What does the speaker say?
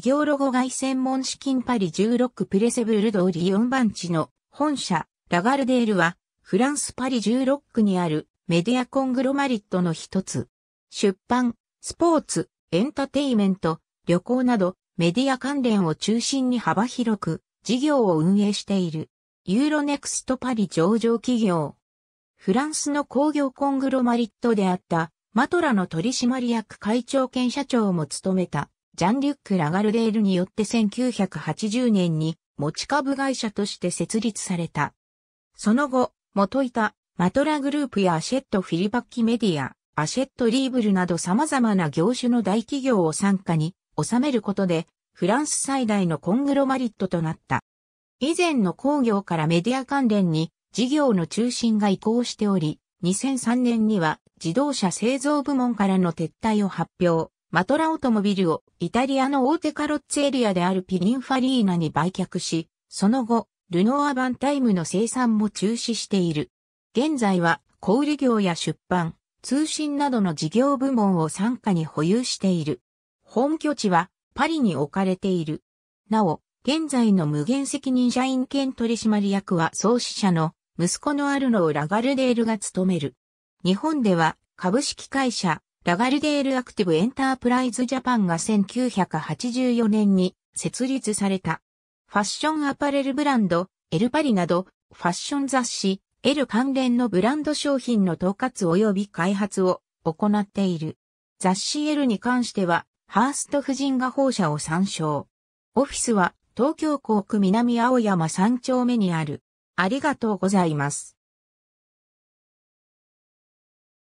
企業ロゴ外専門資金パリ16プレセブル通り4番地の本社、ラガルデールは、フランスパリ16区にあるメディアコングロマリットの一つ。出版、スポーツ、エンターテイメント、旅行などメディア関連を中心に幅広く事業を運営している。ユーロネクストパリ上場企業。フランスの工業コングロマリットであったマトラの取締役会長兼社長も務めたジャン・リュック・ラガルデールによって1980年に持ち株会社として設立された。その後、元いたマトラグループやアシェット・フィリバッキメディア、アシェット・リーブルなど様々な業種の大企業を参加に収めることで、フランス最大のコングロマリットとなった。以前の工業からメディア関連に事業の中心が移行しており、2003年には自動車製造部門からの撤退を発表。マトラオトモビルをイタリアの大手カロッツエリアであるピリンファリーナに売却し、その後、ルノアバンタイムの生産も中止している。現在は小売業や出版、通信などの事業部門を傘下に保有している。本拠地はパリに置かれている。なお、現在の無限責任社員兼取締役は創始者の息子のアルノー・ラガルデールが務める。日本では株式会社ラガルデールアクティブエンタープライズジャパンが1984年に設立された。ファッションアパレルブランド、エルパリなど、ファッション雑誌、エル関連のブランド商品の統括及び開発を行っている。雑誌エルに関しては、ハースト夫人が放射を参照。オフィスは東京港区南青山3丁目にある。ありがとうございます。